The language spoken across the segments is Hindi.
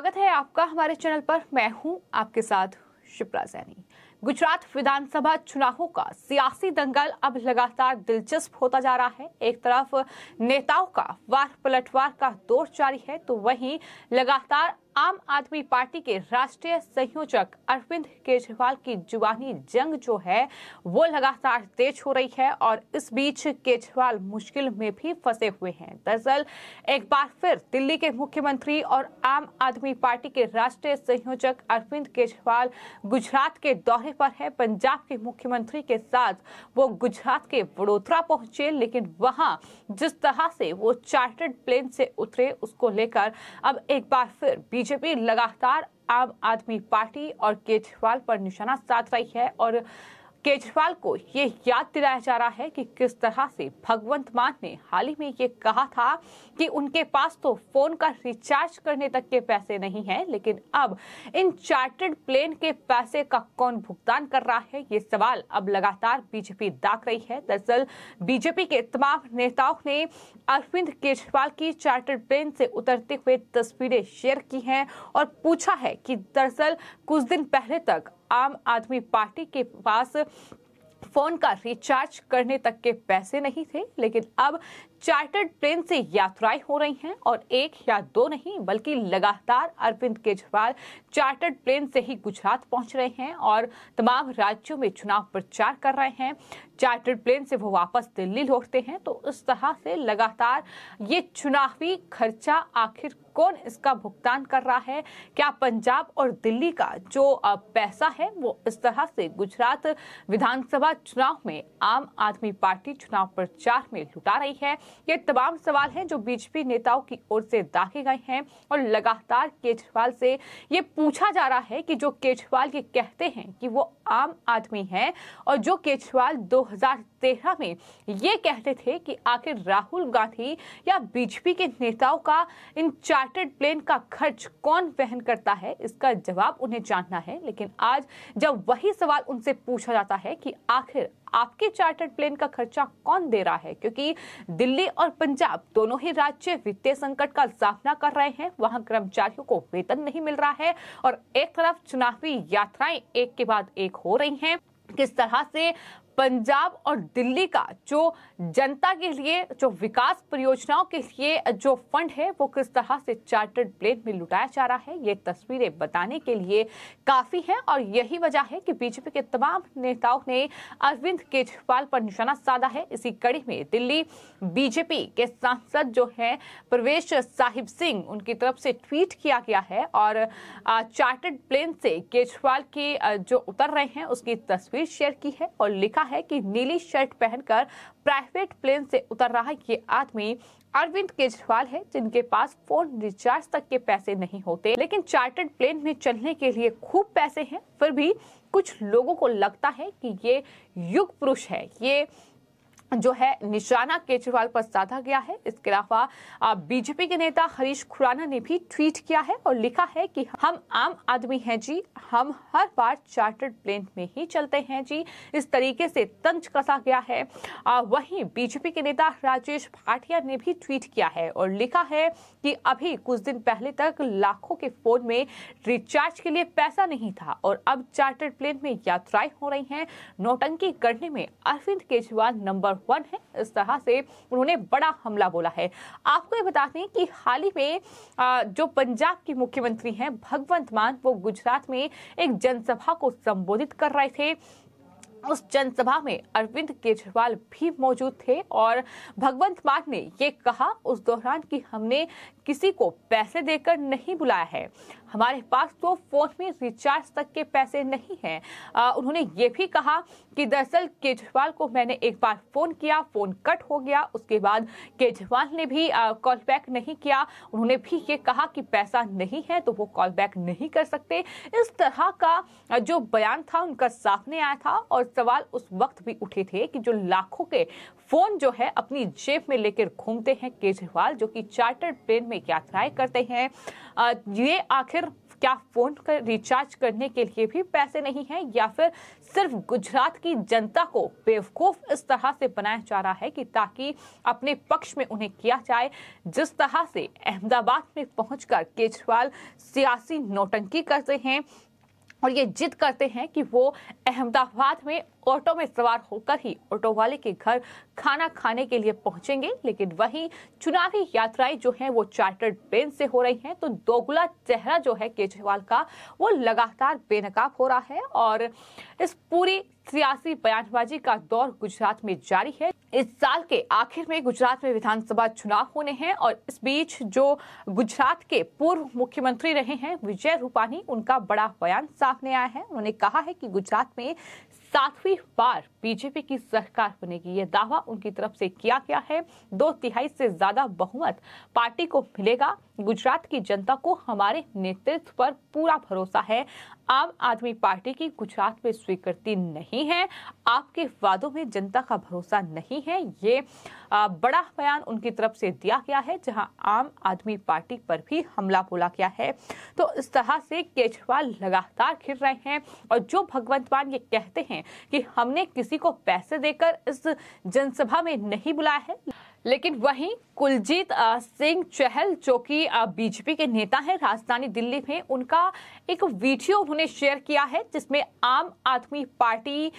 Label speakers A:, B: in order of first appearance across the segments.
A: स्वागत है आपका हमारे चैनल पर मैं हूं आपके साथ शिप्रा सैनी गुजरात विधानसभा चुनावों का सियासी दंगल अब लगातार दिलचस्प होता जा रहा है एक तरफ नेताओं का वार पलटवार का दौर जारी है तो वहीं लगातार आम आदमी पार्टी के राष्ट्रीय संयोजक अरविंद केजरीवाल की जुबानी जंग जो है वो लगातार तेज हो रही है और इस बीच केजरीवाल मुश्किल में भी फंसे हुए हैं दरअसल एक बार फिर दिल्ली के मुख्यमंत्री और आम आदमी पार्टी के राष्ट्रीय संयोजक अरविंद केजरीवाल गुजरात के दौरे पर है पंजाब के मुख्यमंत्री के साथ वो गुजरात के वडोदरा पहुंचे लेकिन वहां जिस तरह से वो चार्टर्ड प्लेन से उतरे उसको लेकर अब एक बार फिर बीजेपी लगातार आम आदमी पार्टी और केजरीवाल पर निशाना साध रही है और केजरीवाल को ये याद दिलाया जा रहा है कि किस तरह से भगवंत मान ने हाल ही में ये कहा था कि उनके पास तो फोन का रिचार्ज करने तक के पैसे नहीं हैं लेकिन अब इन चार्टर्ड प्लेन के पैसे का कौन भुगतान कर रहा है ये सवाल अब लगातार बीजेपी दाग रही है दरअसल बीजेपी के तमाम नेताओं ने अरविंद केजरीवाल की चार्टर्ड प्लेन से उतरते हुए तस्वीरें शेयर की हैं और पूछा है कि दरअसल कुछ दिन पहले तक आम आदमी पार्टी के पास फोन का रिचार्ज करने तक के पैसे नहीं थे लेकिन अब चार्टर्ड प्लेन से यात्राएं हो रही हैं और एक या दो नहीं बल्कि लगातार अरविंद केजरीवाल चार्टर्ड प्लेन से ही गुजरात पहुंच रहे हैं और तमाम राज्यों में चुनाव प्रचार कर रहे हैं चार्टर्ड प्लेन से वो वापस दिल्ली लौटते हैं तो इस तरह से लगातार ये चुनावी खर्चा आखिर कौन इसका भुगतान कर रहा है क्या पंजाब और दिल्ली का जो पैसा है वो इस तरह से गुजरात विधानसभा चुनाव में आम आदमी पार्टी चुनाव प्रचार में लुटा रही है ये तमाम सवाल हैं जो बीजेपी नेताओं की ओर से दागे गए हैं और लगातार केजरीवाल से ये पूछा जा रहा है कि जो केजरीवाल ये कहते हैं कि वो आम आदमी हैं और जो केजरीवाल 2013 में ये कहते थे कि आखिर राहुल गांधी या बीजेपी के नेताओं का इन चार्टर्ड प्लेन का खर्च कौन वहन करता है इसका जवाब उन्हें जानना है लेकिन आज जब वही सवाल उनसे पूछा जाता है कि आखिर आपके चार्टर्ड प्लेन का खर्चा कौन दे रहा है क्योंकि दिल्ली और पंजाब दोनों ही राज्य वित्तीय संकट का सामना कर रहे हैं वहां कर्मचारियों को वेतन नहीं मिल रहा है और एक तरफ चुनावी यात्राएं एक के बाद एक हो रही हैं किस तरह से पंजाब और दिल्ली का जो जनता के लिए जो विकास परियोजनाओं के लिए जो फंड है वो किस तरह से चार्टर्ड प्लेन में लुटाया जा रहा है ये तस्वीरें बताने के लिए काफी है और यही वजह है कि बीजेपी के तमाम नेताओं ने अरविंद केजरीवाल पर निशाना साधा है इसी कड़ी में दिल्ली बीजेपी के सांसद जो है प्रवेश साहिब सिंह उनकी तरफ से ट्वीट किया गया है और चार्टर्ड प्लेन से केजरीवाल के जो उतर रहे हैं उसकी तस्वीर शेयर की है और लिखा है कि नीली शर्ट पहनकर प्राइवेट प्लेन से उतर रहा ये आदमी अरविंद केजरीवाल है जिनके पास फोन रिचार्ज तक के पैसे नहीं होते लेकिन चार्टर्ड प्लेन में चलने के लिए खूब पैसे हैं फिर भी कुछ लोगों को लगता है कि ये युग पुरुष है ये जो है निशाना केजरीवाल पर साधा गया है इसके अलावा बीजेपी के नेता हरीश खुराना ने भी ट्वीट किया है और लिखा है कि हम आम आदमी हैं जी हम हर बार चार्टर्ड प्लेन में ही चलते हैं जी इस तरीके से तंज कसा गया है वहीं बीजेपी के नेता राजेश भाटिया ने भी ट्वीट किया है और लिखा है कि अभी कुछ दिन पहले तक लाखों के फोन में रिचार्ज के लिए पैसा नहीं था और अब चार्टर्ड प्लेन में यात्राएं हो रही हैं नौटंकी करने में अरविंद केजरीवाल नंबर वन है इस तरह से उन्होंने बड़ा हमला बोला है आपको ये बता दें कि हाल ही में जो पंजाब के मुख्यमंत्री हैं भगवंत मान वो गुजरात में एक जनसभा को संबोधित कर रहे थे उस जनसभा में अरविंद केजरीवाल भी मौजूद थे और भगवंत मान ने ये कहा उस दौरान कि हमने किसी को पैसे देकर नहीं बुलाया है हमारे पास तो फोन में रिचार्ज तक के पैसे नहीं हैं उन्होंने ये भी कहा कि दरअसल केजरीवाल को मैंने एक बार फोन किया फोन कट हो गया उसके बाद केजरीवाल ने भी कॉल बैक नहीं किया उन्होंने भी ये कहा कि पैसा नहीं है तो वो कॉल बैक नहीं कर सकते इस तरह का जो बयान था उनका सामने आया था और सवाल उस वक्त भी उठे थे कि जो लाखों के फोन जो है अपनी जेब में लेकर घूमते हैं केजरीवाल जो कि चार्टर्ड प्लेन में में यात्राएं करते हैं ये आखिर क्या फोन का कर रिचार्ज करने के लिए भी पैसे नहीं हैं या फिर सिर्फ गुजरात की जनता को बेवकूफ इस तरह से बनाया जा रहा है कि ताकि अपने पक्ष में उन्हें किया जाए जिस तरह से अहमदाबाद में पहुंचकर केजरीवाल सियासी नोटंकी करते हैं और ये जिद करते हैं कि वो अहमदाबाद में ऑटो में सवार होकर ही ऑटो वाले के घर खाना खाने के लिए पहुंचेंगे लेकिन वहीं चुनावी यात्राएं जो हैं वो चार्टर्ड प्लेन से हो रही हैं तो दोगुला चेहरा जो है केजरीवाल का वो लगातार बेनकाब हो रहा है और इस पूरी सियासी बयानबाजी का दौर गुजरात में जारी है इस साल के आखिर में गुजरात में विधानसभा चुनाव होने हैं और इस बीच जो गुजरात के पूर्व मुख्यमंत्री रहे हैं विजय रूपानी उनका बड़ा बयान सामने आया है उन्होंने कहा है कि गुजरात में सातवीं बार बीजेपी की सरकार बनेगी ये दावा उनकी तरफ से किया गया है दो तिहाई से ज्यादा बहुमत पार्टी को मिलेगा गुजरात की जनता को हमारे नेतृत्व पर पूरा भरोसा है आम आदमी पार्टी की गुजरात में स्वीकृति नहीं है आपके वादों में जनता का भरोसा नहीं है ये बड़ा बयान उनकी तरफ से दिया गया है जहां आम आदमी पार्टी पर भी हमला बोला गया है तो इस तरह से केजरीवाल लगातार घिर रहे हैं और जो भगवंत मान ये कहते हैं कि हमने किसी को पैसे देकर इस जनसभा में नहीं बुलाया है लेकिन वहीं कुलजीत सिंह चहल जो कि बीजेपी के नेता हैं राजधानी दिल्ली में उनका एक वीडियो उन्होंने शेयर किया है जिसमें आम आदमी पार्टी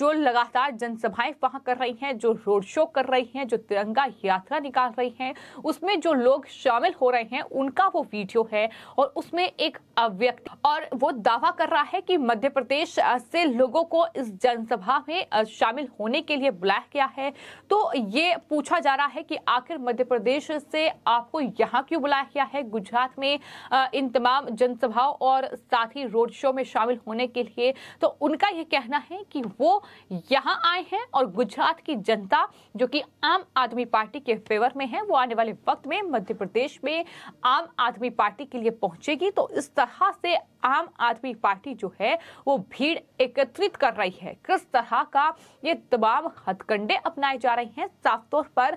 A: जो लगातार जनसभाएं वहां कर रही हैं जो रोड शो कर रही हैं जो तिरंगा यात्रा निकाल रही हैं उसमें जो लोग शामिल हो रहे हैं उनका वो वीडियो है और उसमें एक व्यक्ति और वो दावा कर रहा है कि मध्य प्रदेश से लोगों को इस जनसभा में शामिल होने के लिए बुलाया गया है तो ये पूछा जा जा रहा है कि आखिर मध्य प्रदेश से आपको यहाँ क्यों बुलाया गया है गुजरात में इन तमाम जनसभाओं और साथ ही रोड शो में शामिल होने के लिए तो उनका ये कहना है कि वो यहाँ आए हैं और गुजरात की जनता जो कि आम आदमी पार्टी के फेवर में है वो आने वाले वक्त में मध्य प्रदेश में आम आदमी पार्टी के लिए पहुंचेगी तो इस तरह से आम आदमी पार्टी जो है वो भीड़ एकत्रित कर रही है किस तरह का ये तमाम हथकंडे अपनाए जा रहे हैं साफ तौर पर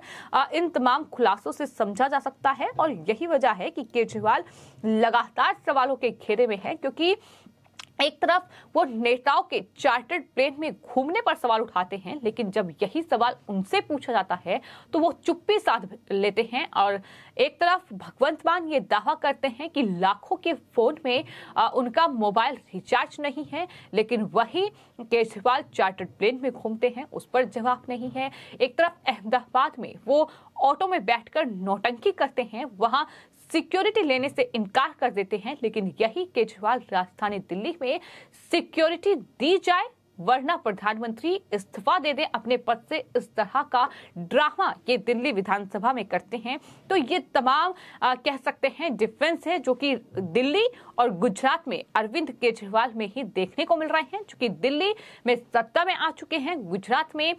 A: इन तमाम खुलासों से समझा जा सकता है और यही वजह है कि केजरीवाल लगातार सवालों के घेरे में है क्योंकि एक तरफ वो नेताओं के चार्टर्ड प्लेन में घूमने पर सवाल उठाते हैं लेकिन जब यही सवाल उनसे पूछा जाता है तो वो चुप्पी साध लेते हैं और एक तरफ भगवंत मान ये दावा करते हैं कि लाखों के फोन में आ, उनका मोबाइल रिचार्ज नहीं है लेकिन वही केजरीवाल चार्टर्ड प्लेन में घूमते हैं उस पर जवाब नहीं है एक तरफ अहमदाबाद में वो ऑटो में बैठकर नौटंकी करते हैं वहाँ सिक्योरिटी लेने से इनकार कर देते हैं लेकिन यही केजरीवाल राजधानी दिल्ली में सिक्योरिटी दी जाए वरना प्रधानमंत्री इस्तीफा दे दे अपने पद से इस तरह का ड्रामा ये दिल्ली विधानसभा में करते हैं तो ये तमाम आ, कह सकते हैं डिफरेंस है जो कि दिल्ली और गुजरात में अरविंद केजरीवाल में ही देखने को मिल रहे हैं चूंकि दिल्ली में सत्ता में आ चुके हैं गुजरात में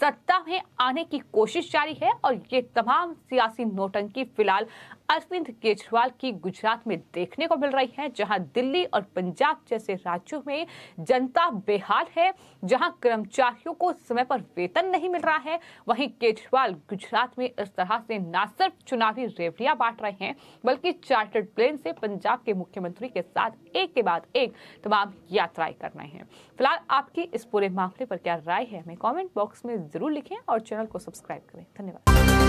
A: सत्ता में आने की कोशिश जारी है और ये तमाम सियासी नोटंकी फिलहाल अरविंद केजरीवाल की गुजरात में देखने को मिल रही है जहां दिल्ली और पंजाब जैसे राज्यों में जनता बेहाल है जहां कर्मचारियों को समय पर वेतन नहीं मिल रहा है वहीं केजरीवाल गुजरात में इस तरह से न सिर्फ चुनावी रेवड़ियां बांट रहे हैं बल्कि चार्टर्ड प्लेन से पंजाब के मुख्यमंत्री के साथ एक के बाद एक तमाम यात्राएं कर रहे हैं फिलहाल आपकी इस पूरे मामले पर क्या राय है हमें कॉमेंट बॉक्स में जरूर लिखें और चैनल को सब्सक्राइब करें धन्यवाद